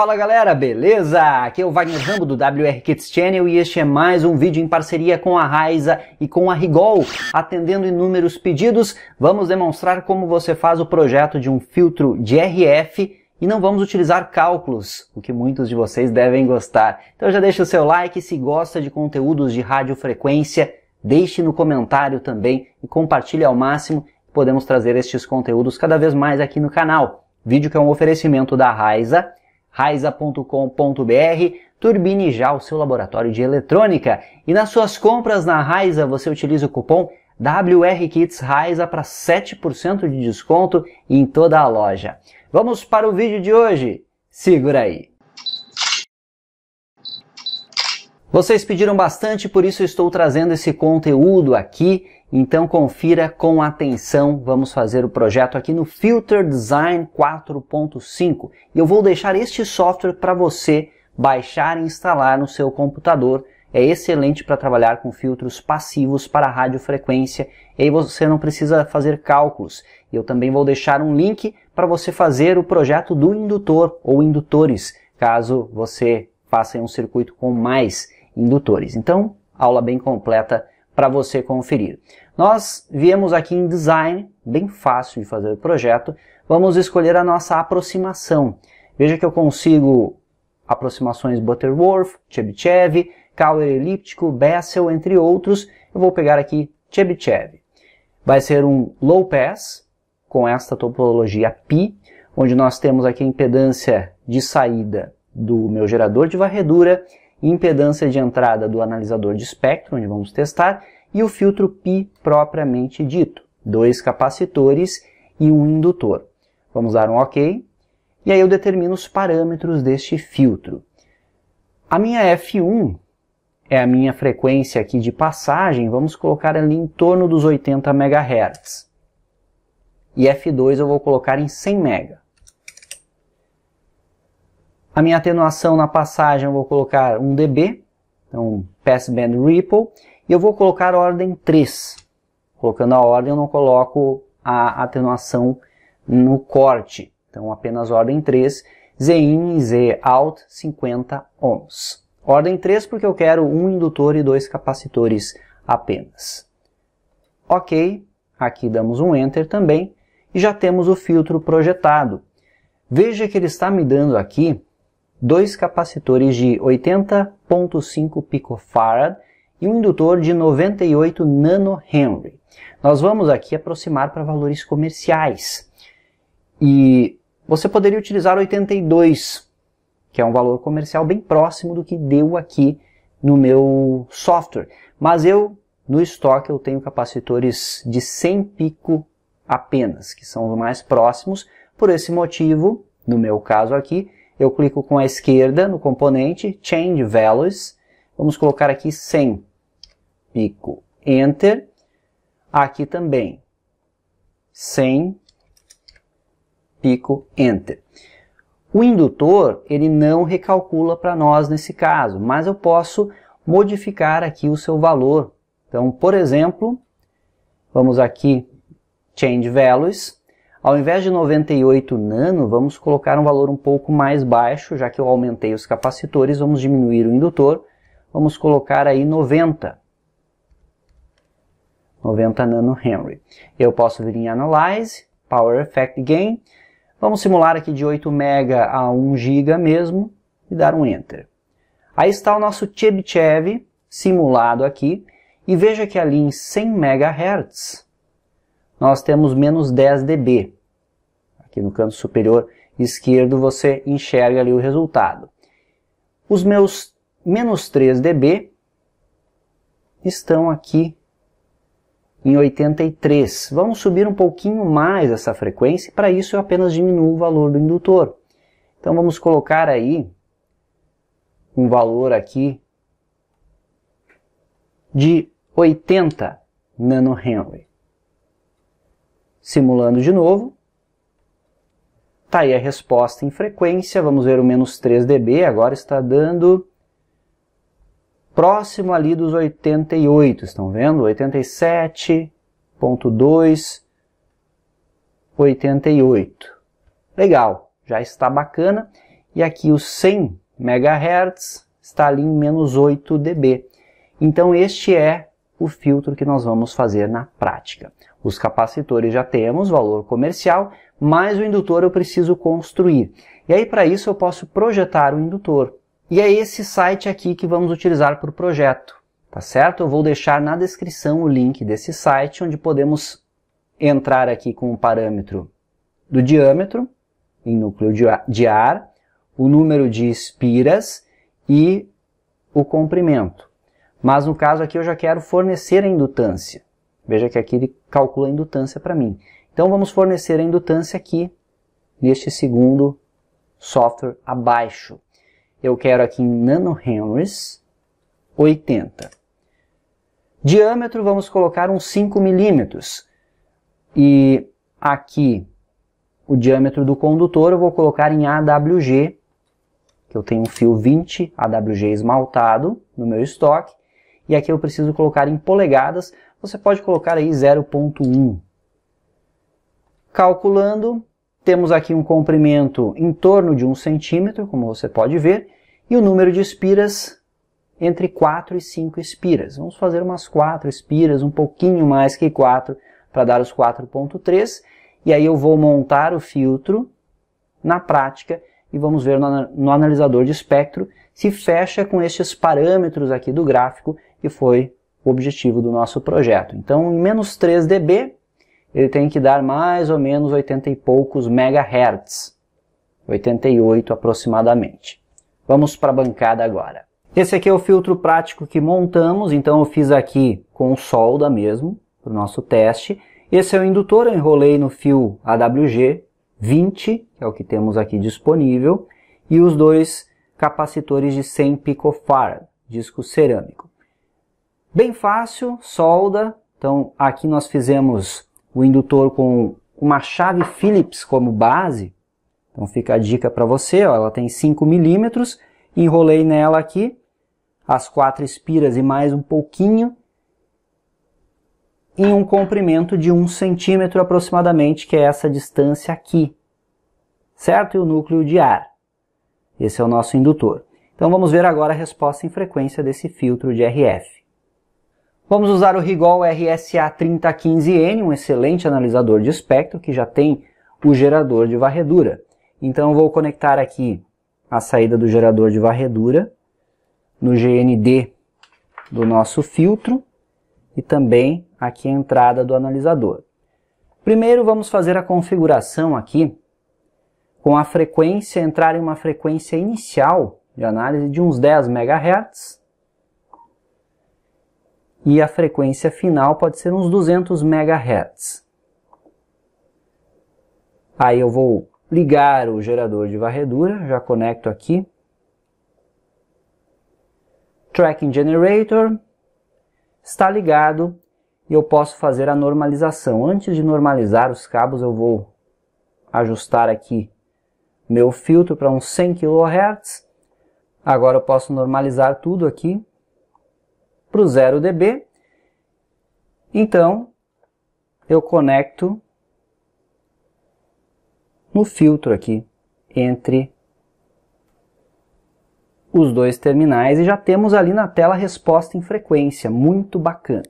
Fala galera, beleza? Aqui é o Wagner Rambo do WR Kids Channel e este é mais um vídeo em parceria com a Raiza e com a Rigol. Atendendo inúmeros pedidos, vamos demonstrar como você faz o projeto de um filtro de RF e não vamos utilizar cálculos, o que muitos de vocês devem gostar. Então já deixa o seu like se gosta de conteúdos de radiofrequência, deixe no comentário também e compartilhe ao máximo. Podemos trazer estes conteúdos cada vez mais aqui no canal. Vídeo que é um oferecimento da Raiza raiza.com.br. Turbine já o seu laboratório de eletrônica. E nas suas compras na Raiza, você utiliza o cupom WRKITSRAIZA para 7% de desconto em toda a loja. Vamos para o vídeo de hoje. Segura aí. Vocês pediram bastante, por isso estou trazendo esse conteúdo aqui. Então confira com atenção. Vamos fazer o projeto aqui no Filter Design 4.5. E eu vou deixar este software para você baixar e instalar no seu computador. É excelente para trabalhar com filtros passivos para radiofrequência. E aí você não precisa fazer cálculos. Eu também vou deixar um link para você fazer o projeto do indutor ou indutores, caso você faça um circuito com mais indutores. Então, aula bem completa para você conferir. Nós viemos aqui em design, bem fácil de fazer o projeto. Vamos escolher a nossa aproximação. Veja que eu consigo aproximações Butterworth, Chebyshev, Kauer elíptico, Bessel, entre outros. Eu vou pegar aqui Chebyshev. Vai ser um low pass com esta topologia pi, onde nós temos aqui a impedância de saída do meu gerador de varredura impedância de entrada do analisador de espectro, onde vamos testar, e o filtro pi propriamente dito, dois capacitores e um indutor. Vamos dar um OK, e aí eu determino os parâmetros deste filtro. A minha F1 é a minha frequência aqui de passagem, vamos colocar ali em torno dos 80 MHz. E F2 eu vou colocar em 100 MHz. A minha atenuação na passagem eu vou colocar 1 dB, então passband ripple, e eu vou colocar ordem 3. Colocando a ordem eu não coloco a atenuação no corte, então apenas ordem 3, Zin, Z out 50 ohms. Ordem 3 porque eu quero um indutor e dois capacitores apenas. Ok, aqui damos um Enter também e já temos o filtro projetado. Veja que ele está me dando aqui dois capacitores de 80.5 picofarad e um indutor de 98 nanohenry. Nós vamos aqui aproximar para valores comerciais. E você poderia utilizar 82, que é um valor comercial bem próximo do que deu aqui no meu software. Mas eu, no estoque, eu tenho capacitores de 100 pico apenas, que são os mais próximos. Por esse motivo, no meu caso aqui, eu clico com a esquerda no componente, Change Values, vamos colocar aqui 100, pico, Enter, aqui também, 100, pico, Enter. O indutor, ele não recalcula para nós nesse caso, mas eu posso modificar aqui o seu valor. Então, por exemplo, vamos aqui, Change Values, ao invés de 98 nano, vamos colocar um valor um pouco mais baixo, já que eu aumentei os capacitores, vamos diminuir o indutor, vamos colocar aí 90. 90 nano Henry. Eu posso vir em Analyze, Power Effect Gain, vamos simular aqui de 8 mega a 1 giga mesmo e dar um Enter. Aí está o nosso Chebyshev simulado aqui, e veja que ali em 100 MHz nós temos menos 10 dB. Aqui no canto superior esquerdo você enxerga ali o resultado. Os meus menos 3 dB estão aqui em 83. Vamos subir um pouquinho mais essa frequência, para isso eu apenas diminuo o valor do indutor. Então vamos colocar aí um valor aqui de 80 nanohenry. Simulando de novo. Está aí a resposta em frequência. Vamos ver o menos 3 dB. Agora está dando próximo ali dos 88. Estão vendo? 87.2, 88. Legal. Já está bacana. E aqui o 100 MHz está ali em menos 8 dB. Então este é o filtro que nós vamos fazer na prática. Os capacitores já temos, valor comercial, mas o indutor eu preciso construir. E aí para isso eu posso projetar o indutor. E é esse site aqui que vamos utilizar para o projeto, tá certo? Eu vou deixar na descrição o link desse site, onde podemos entrar aqui com o parâmetro do diâmetro, em núcleo de ar, o número de espiras e o comprimento. Mas no caso aqui eu já quero fornecer a indutância. Veja que aqui ele calcula a indutância para mim. Então vamos fornecer a indutância aqui neste segundo software abaixo. Eu quero aqui em nanohenries 80. Diâmetro vamos colocar uns 5 milímetros. E aqui o diâmetro do condutor eu vou colocar em AWG, que eu tenho um fio 20 AWG esmaltado no meu estoque e aqui eu preciso colocar em polegadas, você pode colocar aí 0.1. Calculando, temos aqui um comprimento em torno de 1 centímetro, como você pode ver, e o número de espiras entre 4 e 5 espiras. Vamos fazer umas 4 espiras, um pouquinho mais que 4, para dar os 4.3, e aí eu vou montar o filtro na prática e vamos ver no analisador de espectro se fecha com estes parâmetros aqui do gráfico que foi o objetivo do nosso projeto. Então, em menos 3 dB, ele tem que dar mais ou menos 80 e poucos megahertz, 88 aproximadamente. Vamos para a bancada agora. Esse aqui é o filtro prático que montamos, então eu fiz aqui com solda mesmo, para o nosso teste. Esse é o indutor, eu enrolei no fio AWG, 20, que é o que temos aqui disponível, e os dois capacitores de 100 picofarad, disco cerâmico. Bem fácil, solda. Então aqui nós fizemos o indutor com uma chave Phillips como base. Então fica a dica para você, ó, ela tem 5 milímetros. Enrolei nela aqui as quatro espiras e mais um pouquinho em um comprimento de 1 centímetro aproximadamente, que é essa distância aqui, certo? E o núcleo de ar. Esse é o nosso indutor. Então vamos ver agora a resposta em frequência desse filtro de RF. Vamos usar o Rigol RSA3015N, um excelente analisador de espectro que já tem o gerador de varredura. Então vou conectar aqui a saída do gerador de varredura no GND do nosso filtro e também aqui é a entrada do analisador. Primeiro vamos fazer a configuração aqui com a frequência, entrar em uma frequência inicial de análise de uns 10 MHz e a frequência final pode ser uns 200 MHz. Aí eu vou ligar o gerador de varredura, já conecto aqui. Tracking Generator está ligado e eu posso fazer a normalização. Antes de normalizar os cabos, eu vou ajustar aqui meu filtro para uns 100 kHz. Agora eu posso normalizar tudo aqui para o 0 dB. Então, eu conecto no filtro aqui entre os dois terminais e já temos ali na tela resposta em frequência, muito bacana.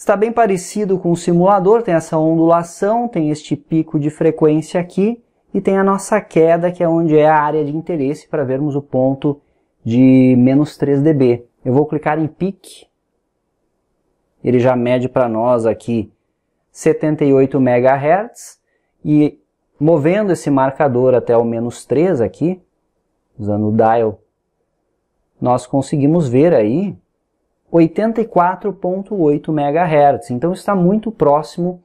Está bem parecido com o simulador, tem essa ondulação, tem este pico de frequência aqui e tem a nossa queda, que é onde é a área de interesse para vermos o ponto de menos 3 dB. Eu vou clicar em pique, ele já mede para nós aqui 78 MHz e movendo esse marcador até o menos 3 aqui, usando o dial, nós conseguimos ver aí 84.8 MHz. Então está muito próximo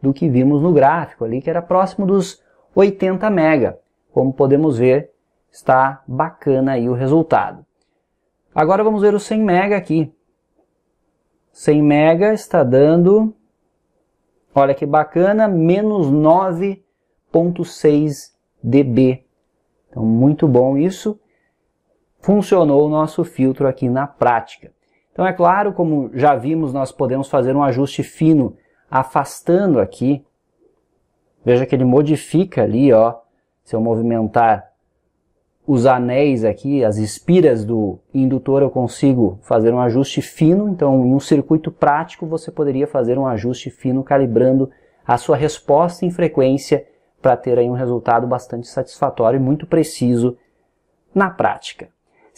do que vimos no gráfico ali, que era próximo dos 80 MHz. Como podemos ver, está bacana aí o resultado. Agora vamos ver o 100 MHz. aqui. 100 MHz está dando, olha que bacana, menos 9.6 dB. Então muito bom isso. Funcionou o nosso filtro aqui na prática. Então é claro, como já vimos, nós podemos fazer um ajuste fino afastando aqui. Veja que ele modifica ali, ó, se eu movimentar os anéis aqui, as espiras do indutor, eu consigo fazer um ajuste fino. Então, em um circuito prático, você poderia fazer um ajuste fino calibrando a sua resposta em frequência para ter aí um resultado bastante satisfatório e muito preciso na prática.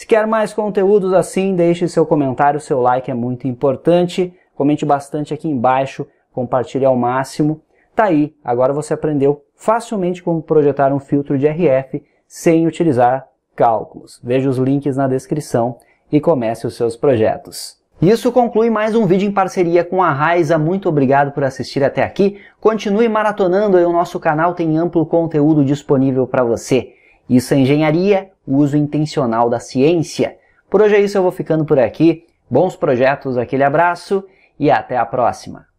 Se quer mais conteúdos assim, deixe seu comentário, seu like é muito importante. Comente bastante aqui embaixo, compartilhe ao máximo. Tá aí, agora você aprendeu facilmente como projetar um filtro de RF sem utilizar cálculos. Veja os links na descrição e comece os seus projetos. Isso conclui mais um vídeo em parceria com a Raiza. Muito obrigado por assistir até aqui. Continue maratonando aí o nosso canal tem amplo conteúdo disponível para você. Isso é engenharia, uso intencional da ciência. Por hoje é isso, eu vou ficando por aqui. Bons projetos, aquele abraço e até a próxima!